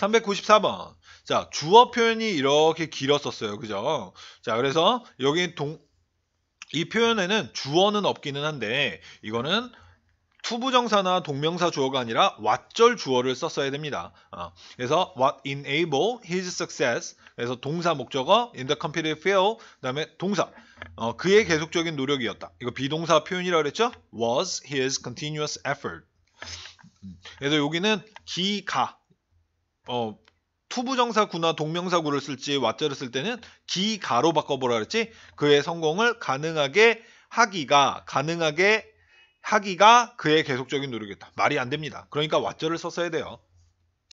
394번. 자, 주어 표현이 이렇게 길었었어요. 그죠? 자, 그래서 여기 동, 이 표현에는 주어는 없기는 한데, 이거는 투부정사나 동명사 주어가 아니라 왓절 주어를 썼어야 됩니다. 어, 그래서 what enable his success 그래서 동사 목적어 in the competitive field 그다음에 동사 어, 그의 계속적인 노력이었다. 이거 비동사 표현이라 그랬죠? was his continuous effort. 음, 그래서 여기는 기가 어 투부정사구나 동명사구를 쓸지 왓자를 쓸 때는 기가로 바꿔보라 그랬지 그의 성공을 가능하게 하기가 가능하게 하기가 그의 계속적인 노력이다. 말이 안 됩니다. 그러니까 왓자를 썼어야 돼요.